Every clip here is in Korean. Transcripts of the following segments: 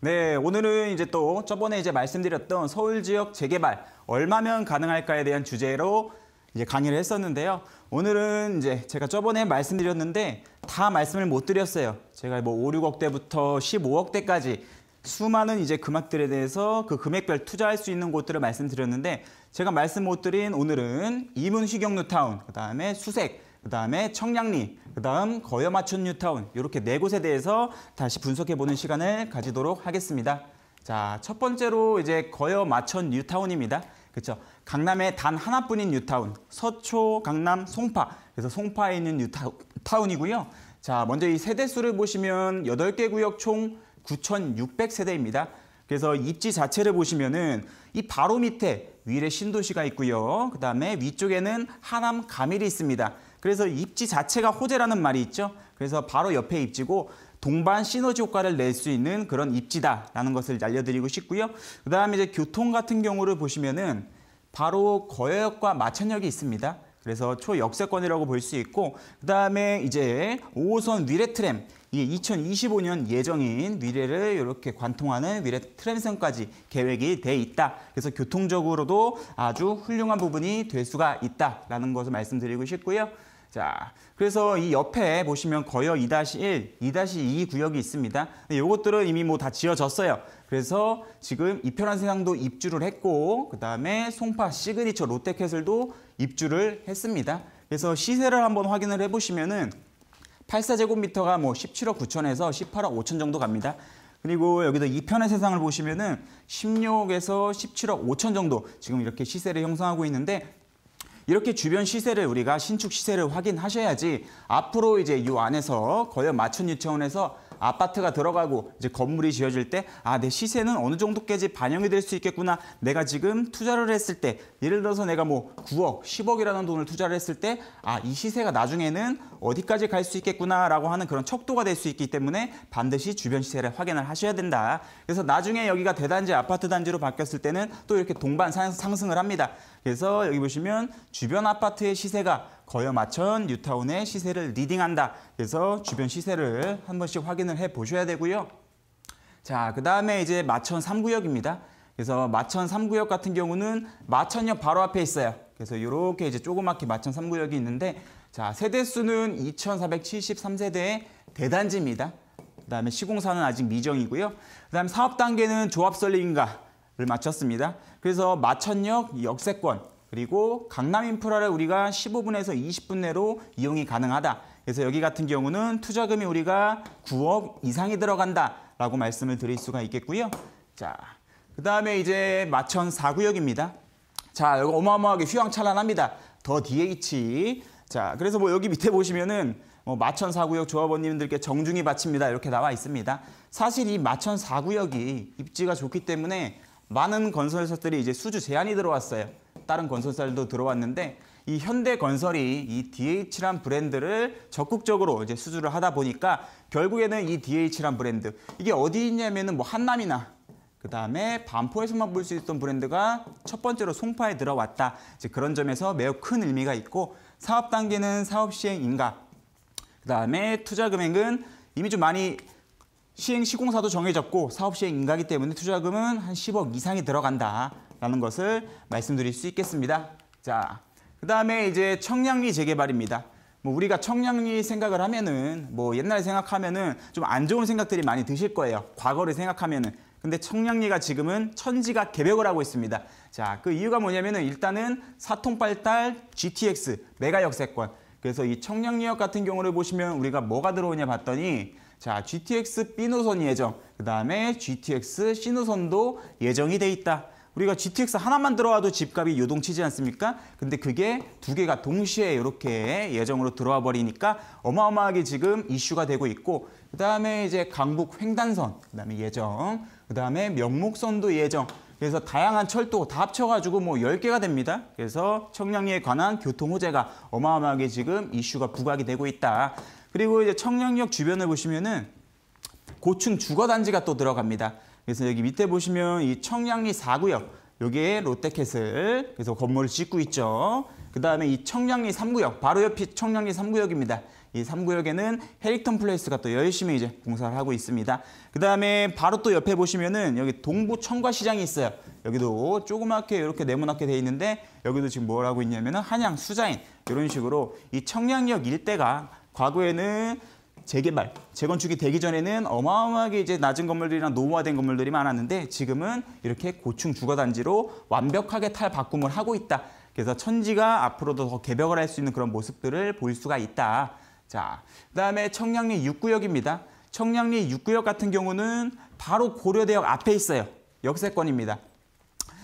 네, 오늘은 이제 또 저번에 이제 말씀드렸던 서울 지역 재개발 얼마면 가능할까에 대한 주제로 이제 강의를 했었는데요. 오늘은 이제 제가 저번에 말씀드렸는데 다 말씀을 못 드렸어요. 제가 뭐 5, 6억대부터 15억대까지 수많은 이제 금액들에 대해서 그 금액별 투자할 수 있는 곳들을 말씀드렸는데 제가 말씀 못 드린 오늘은 이문휘경루타운, 그다음에 수색, 그다음에 청량리, 그다음 거여 마춘 뉴타운 이렇게 네 곳에 대해서 다시 분석해 보는 시간을 가지도록 하겠습니다. 자, 첫 번째로 이제 거여 마춘 뉴타운입니다. 그렇죠. 강남에 단 하나뿐인 뉴타운, 서초, 강남, 송파. 그래서 송파에 있는 뉴타운이고요. 자, 먼저 이 세대수를 보시면 여덟 개 구역 총 9,600세대입니다. 그래서 입지 자체를 보시면은 이 바로 밑에 위례 신도시가 있고요. 그다음에 위쪽에는 하남 가밀이 있습니다. 그래서 입지 자체가 호재라는 말이 있죠. 그래서 바로 옆에 입지고 동반 시너지 효과를 낼 수 있는 그런 입지다라는 것을 알려드리고 싶고요. 그다음에 이제 교통 같은 경우를 보시면은 바로 거역과 마천역이 있습니다. 그래서 초역세권이라고 볼 수 있고 그다음에 이제 5호선 위례 트램 이 2025년 예정인 위례를 이렇게 관통하는 위례 트램선까지 계획이 돼 있다. 그래서 교통적으로도 아주 훌륭한 부분이 될 수가 있다라는 것을 말씀드리고 싶고요. 자, 그래서 이 옆에 보시면 거여 2-1, 2-2 구역이 있습니다. 이것들은 네, 이미 뭐 다 지어졌어요. 그래서 지금 이편한 세상도 입주를 했고 그다음에 송파 시그니처 롯데캐슬도 입주를 했습니다. 그래서 시세를 한번 확인을 해보시면은 84제곱미터가 뭐 17억 9천에서 18억 5천 정도 갑니다. 그리고 여기도 이편의 세상을 보시면은 16에서 17억 5천 정도 지금 이렇게 시세를 형성하고 있는데 이렇게 주변 시세를 우리가 신축 시세를 확인하셔야지 앞으로 이제 이 안에서 거의맞춘 유치원에서 아파트가 들어가고 이제 건물이 지어질 때 아 내 시세는 어느 정도까지 반영이 될 수 있겠구나 내가 지금 투자를 했을 때 예를 들어서 내가 뭐 9억 10억이라는 돈을 투자를 했을 때 아 이 시세가 나중에는 어디까지 갈 수 있겠구나라고 하는 그런 척도가 될 수 있기 때문에 반드시 주변 시세를 확인을 하셔야 된다 그래서 나중에 여기가 대단지 아파트 단지로 바뀌었을 때는 또 이렇게 동반 상승을 합니다 그래서 여기 보시면 주변 아파트의 시세가 거여마천 뉴타운의 시세를 리딩한다. 그래서 주변 시세를 한 번씩 확인을 해 보셔야 되고요. 자, 그 다음에 이제 마천 3구역입니다. 그래서 마천 3구역 같은 경우는 마천역 바로 앞에 있어요. 그래서 이렇게 이제 조그맣게 마천 3구역이 있는데 자, 세대수는 2473세대의 대단지입니다. 그 다음에 시공사는 아직 미정이고요. 그 다음 에 사업 단계는 조합설립인가를 마쳤습니다. 그래서 마천역 역세권, 그리고 강남 인프라를 우리가 15분에서 20분 내로 이용이 가능하다. 그래서 여기 같은 경우는 투자금이 우리가 9억 이상이 들어간다라고 말씀을 드릴 수가 있겠고요. 자, 그 다음에 이제 마천 4구역입니다. 자, 이거 어마어마하게 휘황찬란합니다. 더 DH. 자, 그래서 뭐 여기 밑에 보시면은 뭐 마천 4구역 조합원님들께 정중히 바칩니다. 이렇게 나와 있습니다. 사실 이 마천 4구역이 입지가 좋기 때문에 많은 건설사들이 이제 수주 제한이 들어왔어요. 다른 건설사들도 들어왔는데 이 현대건설이 이 DH란 브랜드를 적극적으로 이제 수주를 하다 보니까 결국에는 이 DH란 브랜드 이게 어디 있냐면은 뭐 한남이나 그 다음에 반포에서만 볼 수 있던 브랜드가 첫 번째로 송파에 들어왔다. 이제 그런 점에서 매우 큰 의미가 있고 사업 단계는 사업 시행 인가, 그 다음에 투자 금액은 이미 좀 많이 시행 시공사도 정해졌고 사업 시행 인가기 때문에 투자금은 한 10억 이상이 들어간다. 라는 것을 말씀드릴 수 있겠습니다. 자, 그 다음에 이제 청량리 재개발입니다. 뭐 우리가 청량리 생각을 하면은 뭐 옛날에 생각하면은 좀 안 좋은 생각들이 많이 드실 거예요. 과거를 생각하면은. 근데 청량리가 지금은 천지가 개벽을 하고 있습니다. 자, 그 이유가 뭐냐면은 일단은 사통발달 GTX 메가 역세권. 그래서 이 청량리역 같은 경우를 보시면 우리가 뭐가 들어오냐 봤더니 자, GTX B 노선 예정, 그 다음에 GTX C 노선도 예정이 돼 있다. 우리가 GTX 하나만 들어와도 집값이 요동치지 않습니까? 근데 그게 두 개가 동시에 이렇게 예정으로 들어와 버리니까 어마어마하게 지금 이슈가 되고 있고 그다음에 이제 강북 횡단선, 그다음에 예정, 그다음에 명목선도 예정. 그래서 다양한 철도 다 합쳐가지고 뭐 열개가 됩니다. 그래서 청량리에 관한 교통 호재가 어마어마하게 지금 이슈가 부각이 되고 있다. 그리고 이제 청량역 주변을 보시면은 고층 주거단지가 또 들어갑니다. 그래서 여기 밑에 보시면 이 청량리 4구역 여기에 롯데캐슬 그래서 건물을 짓고 있죠. 그 다음에 이 청량리 3구역 바로 옆이 청량리 3구역입니다. 이 3구역에는 헤릭턴 플레이스가 또 열심히 이제 공사를 하고 있습니다. 그 다음에 바로 또 옆에 보시면은 여기 동부 청과시장이 있어요. 여기도 조그맣게 이렇게 네모나게 돼 있는데 여기도 지금 뭘 하고 있냐면은 한양 수자인 이런 식으로 이 청량역 일대가 과거에는 재개발, 재건축이 되기 전에는 어마어마하게 이제 낮은 건물들이랑 노후화된 건물들이 많았는데 지금은 이렇게 고층 주거단지로 완벽하게 탈바꿈을 하고 있다. 그래서 천지가 앞으로도 더 개벽을 할 수 있는 그런 모습들을 볼 수가 있다. 자, 그다음에 청량리 6구역입니다. 청량리 6구역 같은 경우는 바로 고려대역 앞에 있어요. 역세권입니다.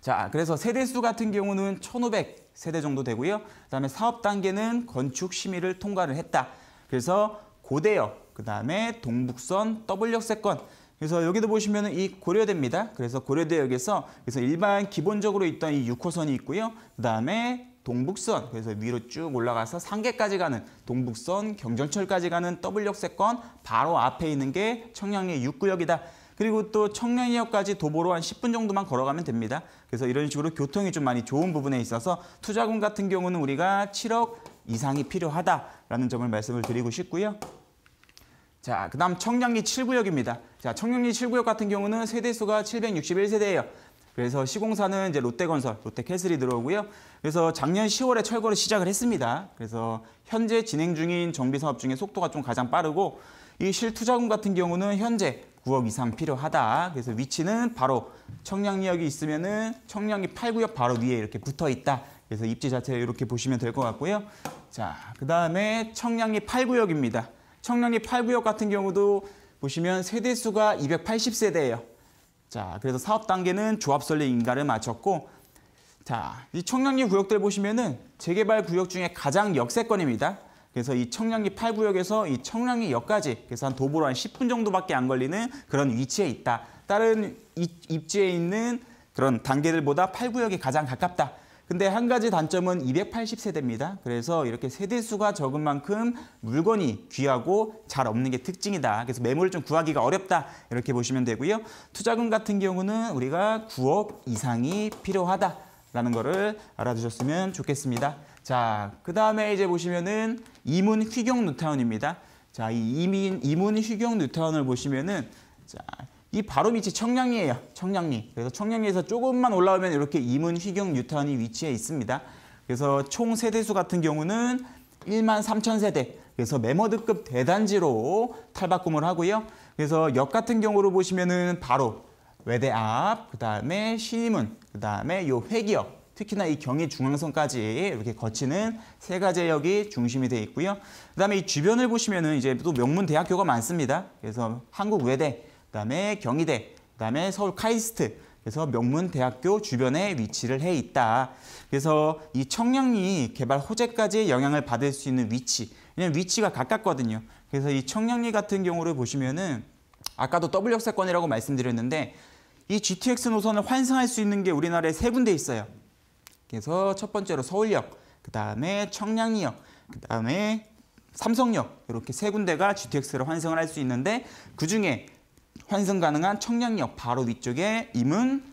자, 그래서 세대수 같은 경우는 1,500세대 정도 되고요. 그다음에 사업 단계는 건축 심의를 통과를 했다. 그래서 고대역, 그 다음에 동북선 W역세권 그래서 여기도 보시면 이 고려대입니다. 그래서 고려대역에서 그래서 일반 기본적으로 있던 이 6호선이 있고요. 그 다음에 동북선, 그래서 위로 쭉 올라가서 상계까지 가는 동북선, 경전철까지 가는 W역세권 바로 앞에 있는 게 청량리 6구역이다. 그리고 또 청량리역까지 도보로 한 10분 정도만 걸어가면 됩니다. 그래서 이런 식으로 교통이 좀 많이 좋은 부분에 있어서 투자금 같은 경우는 우리가 7억 이상이 필요하다라는 점을 말씀을 드리고 싶고요. 자, 그 다음 청량리 7구역입니다. 자, 청량리 7구역 같은 경우는 세대수가 761세대예요. 그래서 시공사는 이제 롯데건설, 롯데캐슬이 들어오고요. 그래서 작년 10월에 철거를 시작을 했습니다. 그래서 현재 진행 중인 정비사업 중에 속도가 좀 가장 빠르고 이 실투자금 같은 경우는 현재 9억 이상 필요하다. 그래서 위치는 바로 청량리역이 있으면은 청량리 8구역 바로 위에 이렇게 붙어 있다. 그래서 입지 자체를 이렇게 보시면 될 것 같고요. 자, 그 다음에 청량리 8구역입니다. 청량리 8구역 같은 경우도 보시면 세대수가 280세대예요. 자, 그래서 사업 단계는 조합 설립 인가를 마쳤고 자, 이 청량리 구역들 보시면은 재개발 구역 중에 가장 역세권입니다. 그래서 이 청량리 8구역에서 이 청량리역까지 그래서 한 도보로 한 10분 정도밖에 안 걸리는 그런 위치에 있다. 다른 입지에 있는 그런 단계들보다 8구역이 가장 가깝다. 근데 한 가지 단점은 280세대입니다. 그래서 이렇게 세대수가 적은 만큼 물건이 귀하고 잘 없는 게 특징이다. 그래서 매물을 좀 구하기가 어렵다. 이렇게 보시면 되고요. 투자금 같은 경우는 우리가 9억 이상이 필요하다. 라는 거를 알아두셨으면 좋겠습니다. 자, 그 다음에 이제 보시면은 이문 휘경 뉴타운입니다 자, 이 이민, 이문 휘경 뉴타운을 보시면은 자, 이 바로 밑이 청량리예요. 청량리. 그래서 청량리에서 조금만 올라오면 이렇게 임은 희경 뉴턴이 위치해 있습니다. 그래서 총 세대수 같은 경우는 1만 3천 세대. 그래서 메머드급 대단지로 탈바꿈을 하고요. 그래서 역 같은 경우로 보시면은 바로 외대 앞, 그 다음에 신임은, 그 다음에 요 회기역, 특히나 이 경의 중앙선까지 이렇게 거치는 세 가지 역이 중심이 돼 있고요. 그 다음에 이 주변을 보시면은 이제 또 명문 대학교가 많습니다. 그래서 한국외대, 그다음에 경희대, 그다음에 서울 카이스트 그래서 명문대학교 주변에 위치를 해 있다. 그래서 이 청량리 개발 호재까지 영향을 받을 수 있는 위치. 왜냐면 위치가 가깝거든요. 그래서 이 청량리 같은 경우를 보시면은 아까도 W 역사권이라고 말씀드렸는데 이 GTX 노선을 환승할 수 있는 게 우리나라에 세 군데 있어요. 그래서 첫 번째로 서울역, 그다음에 청량리역, 그다음에 삼성역 이렇게 세 군데가 GTX를 환승을 할 수 있는데 그중에 환승 가능한 청량역 바로 위쪽에 임은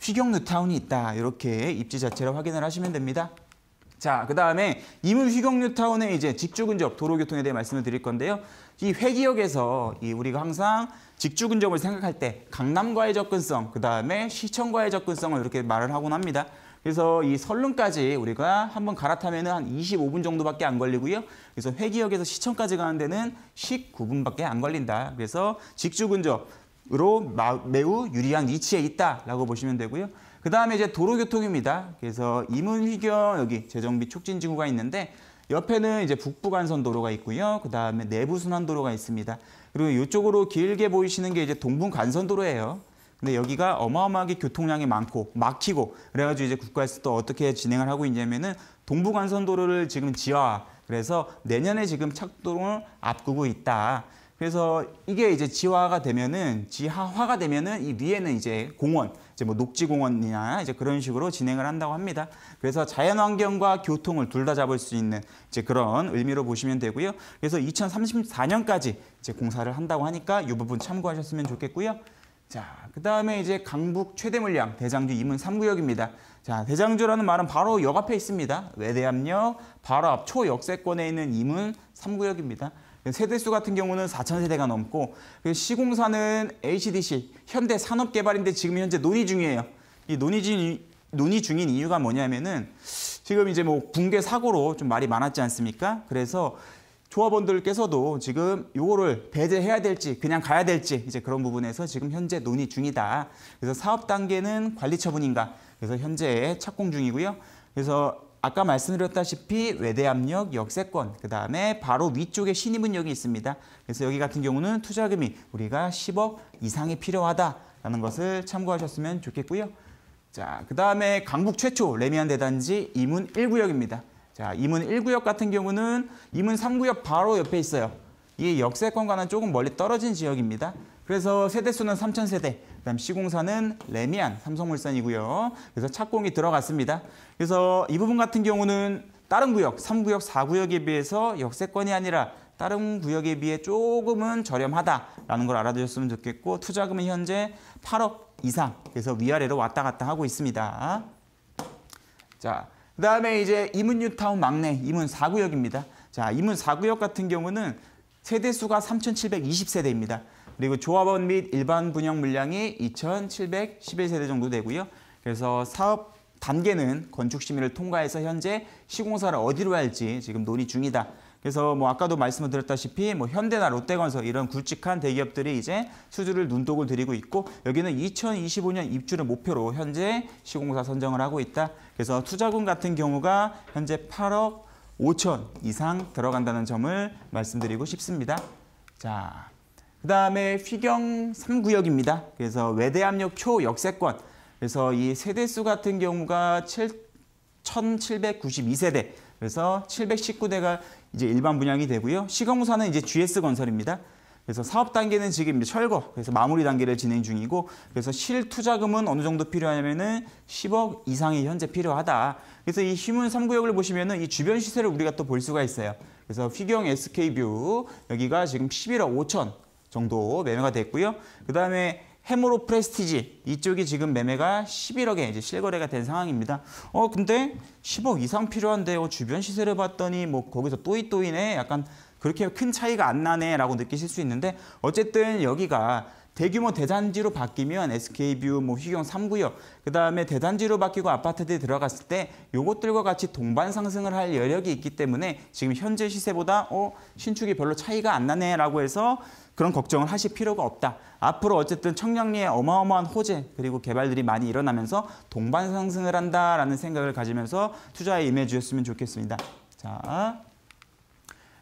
휘경뉴타운이 있다. 이렇게 입지 자체를 확인을 하시면 됩니다. 자, 그 다음에 임은 휘경뉴타운의 이제 직주근접 도로교통에 대해 말씀을 드릴 건데요. 이 회기역에서 이 우리가 항상 직주근접을 생각할 때 강남과의 접근성, 그 다음에 시청과의 접근성을 이렇게 말을 하곤 합니다. 그래서 이 설릉까지 우리가 한번 갈아타면 한 25분 정도밖에 안 걸리고요. 그래서 회기역에서 시청까지 가는 데는 19분밖에 안 걸린다. 그래서 직주 근접으로 매우 유리한 위치에 있다라고 보시면 되고요. 그 다음에 이제 도로교통입니다. 그래서 이문휘경 여기 재정비 촉진지구가 있는데 옆에는 이제 북부간선 도로가 있고요. 그 다음에 내부순환 도로가 있습니다. 그리고 이쪽으로 길게 보이시는 게 이제 동분간선 도로예요. 근데 여기가 어마어마하게 교통량이 많고 막히고 그래가지고 이제 국가에서 또 어떻게 진행을 하고 있냐면은 동부간선도로를 지금 지하 그래서 내년에 지금 착동을 앞두고 있다. 그래서 이게 이제 지화가 되면은 지하화가 되면은 이 위에는 이제 공원, 이제 뭐 녹지공원이나 이제 그런 식으로 진행을 한다고 합니다. 그래서 자연환경과 교통을 둘 다 잡을 수 있는 이제 그런 의미로 보시면 되고요. 그래서 2034년까지 이제 공사를 한다고 하니까 이 부분 참고하셨으면 좋겠고요. 자, 그 다음에 이제 강북 최대 물량 대장주 이문 3구역입니다. 자, 대장주라는 말은 바로 역 앞에 있습니다. 외대암역 바로 앞 초역세권에 있는 이문 3구역입니다. 세대수 같은 경우는 4천세대가 넘고 그 시공사는 HDC, 현대 산업개발인데 지금 현재 논의 중이에요. 이 논의 중, 논의 중인 이유가 뭐냐면은 지금 이제 뭐 붕괴 사고로 좀 말이 많았지 않습니까? 그래서 조합원들께서도 지금 요거를 배제해야 될지 그냥 가야 될지 이제 그런 부분에서 지금 현재 논의 중이다. 그래서 사업 단계는 관리 처분인가. 그래서 현재 착공 중이고요. 그래서 아까 말씀드렸다시피 외대압력, 역세권, 그 다음에 바로 위쪽에 신입은역이 있습니다. 그래서 여기 같은 경우는 투자금이 우리가 10억 이상이 필요하다라는 것을 참고하셨으면 좋겠고요. 자, 그 다음에 강북 최초 레미안 대단지 이문 1구역입니다. 자, 이문 1구역 같은 경우는 이문 3구역 바로 옆에 있어요. 이게 역세권과는 조금 멀리 떨어진 지역입니다. 그래서 세대수는 3,000세대, 그다음 시공사는 레미안, 삼성물산이고요. 그래서 착공이 들어갔습니다. 그래서 이 부분 같은 경우는 다른 구역, 3구역, 4구역에 비해서 역세권이 아니라 다른 구역에 비해 조금은 저렴하다라는 걸 알아두셨으면 좋겠고 투자금은 현재 8억 이상, 그래서 위아래로 왔다 갔다 하고 있습니다. 자. 그 다음에 이제 이문뉴타운 막내 이문 4구역입니다. 자, 이문 4구역 같은 경우는 세대수가 3,720세대입니다. 그리고 조합원 및 일반 분양 물량이 2,711세대 정도 되고요. 그래서 사업 단계는 건축 심의를 통과해서 현재 시공사를 어디로 할지 지금 논의 중이다. 그래서 뭐 아까도 말씀을 드렸다시피 뭐 현대나 롯데건설 이런 굵직한 대기업들이 이제 수주를 눈독을 들이고 있고 여기는 2025년 입주를 목표로 현재 시공사 선정을 하고 있다. 그래서 투자금 같은 경우가 현재 8억 5천 이상 들어간다는 점을 말씀드리고 싶습니다. 자, 그 다음에 휘경 3구역입니다. 그래서 외대압력 초역세권. 그래서 이 세대수 같은 경우가 7,792세대. 그래서 719대가 이제 일반 분양이 되고요. 시공사는 이제 GS 건설입니다. 그래서 사업 단계는 지금 이제 철거, 그래서 마무리 단계를 진행 중이고 그래서 실투자금은 어느 정도 필요하냐면은 10억 이상이 현재 필요하다. 그래서 이휘문 3구역을 보시면은 이 주변 시세를 우리가 또 볼 수가 있어요. 그래서 휘경 SK뷰 여기가 지금 11억 5천 정도 매매가 됐고요. 그다음에 해모로 프레스티지 이쪽이 지금 매매가 11억에 이제 실거래가 된 상황입니다. 어 근데 10억 이상 필요한데 어, 주변 시세를 봤더니 뭐 거기서 또이또이네 약간 그렇게 큰 차이가 안 나네라고 느끼실 수 있는데 어쨌든 여기가 대규모 대단지로 바뀌면 SK뷰, 뭐 휴경 3구역, 그다음에 대단지로 바뀌고 아파트들이 들어갔을 때 요것들과 같이 동반 상승을 할 여력이 있기 때문에 지금 현재 시세보다 어 신축이 별로 차이가 안 나네라고 해서 그런 걱정을 하실 필요가 없다. 앞으로 어쨌든 청량리에 어마어마한 호재 그리고 개발들이 많이 일어나면서 동반 상승을 한다라는 생각을 가지면서 투자에 임해 주셨으면 좋겠습니다. 자.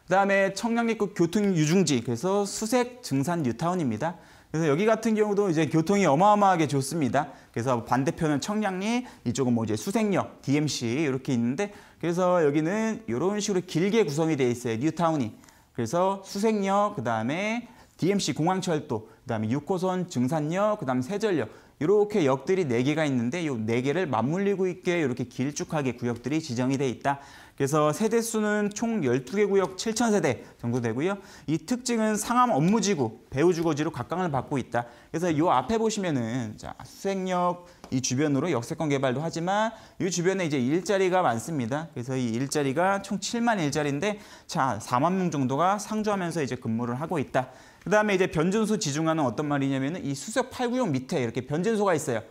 그다음에 청량리급 교통 유중지 그래서 수색 증산 뉴타운입니다. 그래서 여기 같은 경우도 이제 교통이 어마어마하게 좋습니다. 그래서 반대편은 청량리, 이쪽은 뭐 이제 수생역, DMC 이렇게 있는데 그래서 여기는 이런 식으로 길게 구성이 돼 있어요. 뉴타운이. 그래서 수생역, 그다음에 DMC 공항철도, 그다음에 6호선 증산역, 그다음 세절역 이렇게 역들이 네개가 있는데 이 네개를 맞물리고 있게 이렇게 길쭉하게 구역들이 지정이 돼 있다. 그래서 세대 수는 총 12개 구역 7,000세대 정도 되고요. 이 특징은 상암 업무지구, 배우주거지로 각광을 받고 있다. 그래서 이 앞에 보시면은 자, 수색역 이 주변으로 역세권 개발도 하지만 이 주변에 이제 일자리가 많습니다. 그래서 이 일자리가 총 7만 일자리인데 자, 4만 명 정도가 상주하면서 이제 근무를 하고 있다. 그다음에 이제 변전소 지중화는 어떤 말이냐면은 이 수석 8구역 밑에 이렇게 변전소가 있어요.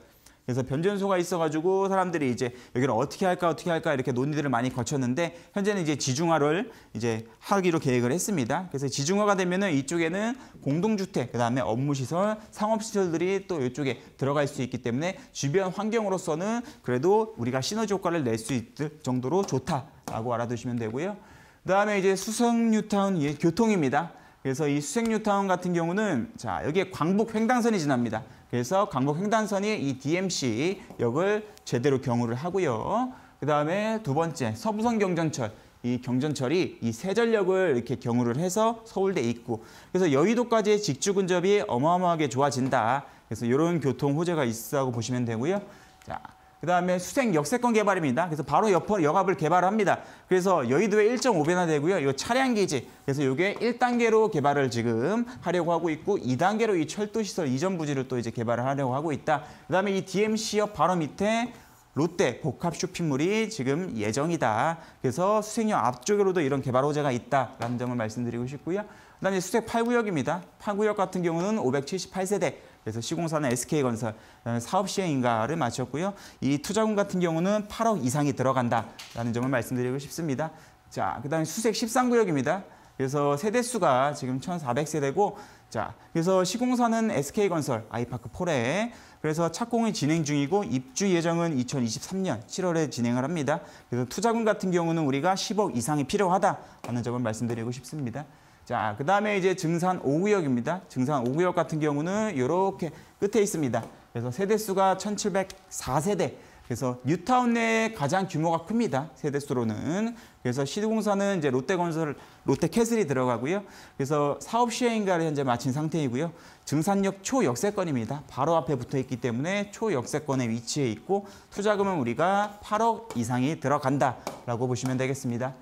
그래서 변전소가 있어가지고 사람들이 이제 여기를 어떻게 할까 어떻게 할까 이렇게 논의들을 많이 거쳤는데 현재는 이제 지중화를 이제 하기로 계획을 했습니다. 그래서 지중화가 되면은 이쪽에는 공동주택, 그다음에 업무시설, 상업시설들이 또 이쪽에 들어갈 수 있기 때문에 주변 환경으로서는 그래도 우리가 시너지 효과를 낼 수 있을 정도로 좋다라고 알아두시면 되고요. 그다음에 이제 수성뉴타운 예, 교통입니다. 그래서 이 수색뉴타운 같은 경우는 자 여기에 광복 횡단선이 지납니다. 그래서 광복 횡단선이 이 DMC 역을 제대로 경우를 하고요. 그 다음에 두 번째 서부선 경전철 이 경전철이 이 세전력을 이렇게 경유를 해서 서울대 입구 그래서 여의도까지의 직주 근접이 어마어마하게 좋아진다. 그래서 이런 교통 호재가 있다고 보시면 되고요. 자, 그다음에 수색 역세권 개발입니다. 그래서 바로 옆으로 역앞을 개발합니다. 그래서 여의도에 1.5배나 되고요. 이 차량 기지. 그래서 이게 1단계로 개발을 지금 하려고 하고 있고 2단계로 이 철도 시설 이전 부지를 또 이제 개발을 하려고 하고 있다. 그다음에 이 DMC역 바로 밑에 롯데 복합 쇼핑몰이 지금 예정이다. 그래서 수색역 앞쪽으로도 이런 개발 호재가 있다라는 점을 말씀드리고 싶고요. 그다음에 수색 8구역입니다. 8구역 같은 경우는 578세대 그래서 시공사는 SK건설 사업 시행인가를 마쳤고요. 이 투자금 같은 경우는 8억 이상이 들어간다라는 점을 말씀드리고 싶습니다. 자, 그다음에 수색 13구역입니다. 그래서 세대수가 지금 1,400세대고 자, 그래서 시공사는 SK건설 아이파크 폴레 그래서 착공이 진행 중이고 입주 예정은 2023년 7월에 진행을 합니다. 그래서 투자금 같은 경우는 우리가 10억 이상이 필요하다는 점을 말씀드리고 싶습니다. 자, 그 다음에 이제 증산 5구역입니다. 증산 5구역 같은 경우는 이렇게 끝에 있습니다. 그래서 세대수가 1704세대. 그래서 뉴타운 내에 가장 규모가 큽니다. 세대수로는. 그래서 시공사는 이제 롯데건설, 롯데캐슬이 들어가고요. 그래서 사업 시행가를 현재 마친 상태이고요. 증산역 초역세권입니다. 바로 앞에 붙어 있기 때문에 초역세권에 위치해 있고 투자금은 우리가 8억 이상이 들어간다라고 보시면 되겠습니다.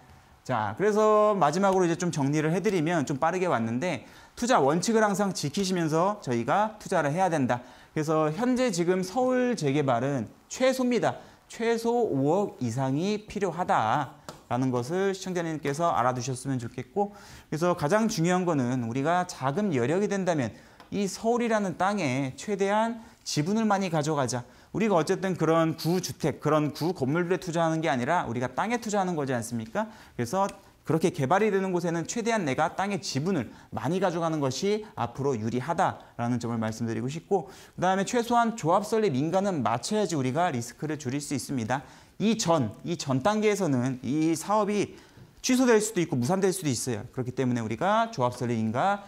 자, 그래서 마지막으로 이제 좀 정리를 해드리면 좀 빠르게 왔는데 투자 원칙을 항상 지키시면서 저희가 투자를 해야 된다. 그래서 현재 지금 서울 재개발은 최소입니다. 최소 5억 이상이 필요하다라는 것을 시청자님께서 알아두셨으면 좋겠고 그래서 가장 중요한 거는 우리가 자금 여력이 된다면 이 서울이라는 땅에 최대한 지분을 많이 가져가자. 우리가 어쨌든 그런 구주택, 그런 구 건물들에 투자하는 게 아니라 우리가 땅에 투자하는 거지 않습니까? 그래서 그렇게 개발이 되는 곳에는 최대한 내가 땅의 지분을 많이 가져가는 것이 앞으로 유리하다라는 점을 말씀드리고 싶고 그 다음에 최소한 조합 설립 인가는 맞춰야지 우리가 리스크를 줄일 수 있습니다. 이 전, 이 전 단계에서는 이 사업이 취소될 수도 있고 무산될 수도 있어요. 그렇기 때문에 우리가 조합 설립 인가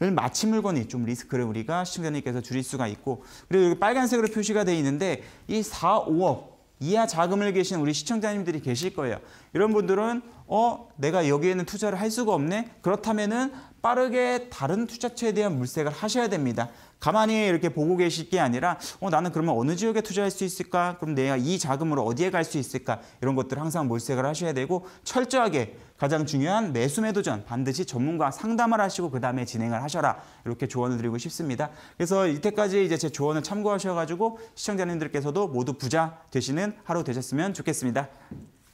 를 마친 물건이 좀 리스크를 우리가 시청자님께서 줄일 수가 있고 그리고 여기 빨간색으로 표시가 돼 있는데 이 4, 5억 이하 자금을 계신 우리 시청자님들이 계실 거예요. 이런 분들은 어 내가 여기에는 투자를 할 수가 없네. 그렇다면은 빠르게 다른 투자처에 대한 물색을 하셔야 됩니다. 가만히 이렇게 보고 계실 게 아니라 어 나는 그러면 어느 지역에 투자할 수 있을까? 그럼 내가 이 자금으로 어디에 갈 수 있을까? 이런 것들 을 항상 물색을 하셔야 되고 철저하게 가장 중요한 매수 매도 전 반드시 전문가 상담을 하시고 그 다음에 진행을 하셔라 이렇게 조언을 드리고 싶습니다. 그래서 이때까지 이제 제 조언을 참고하셔가지고 시청자님들께서도 모두 부자 되시는 하루 되셨으면 좋겠습니다.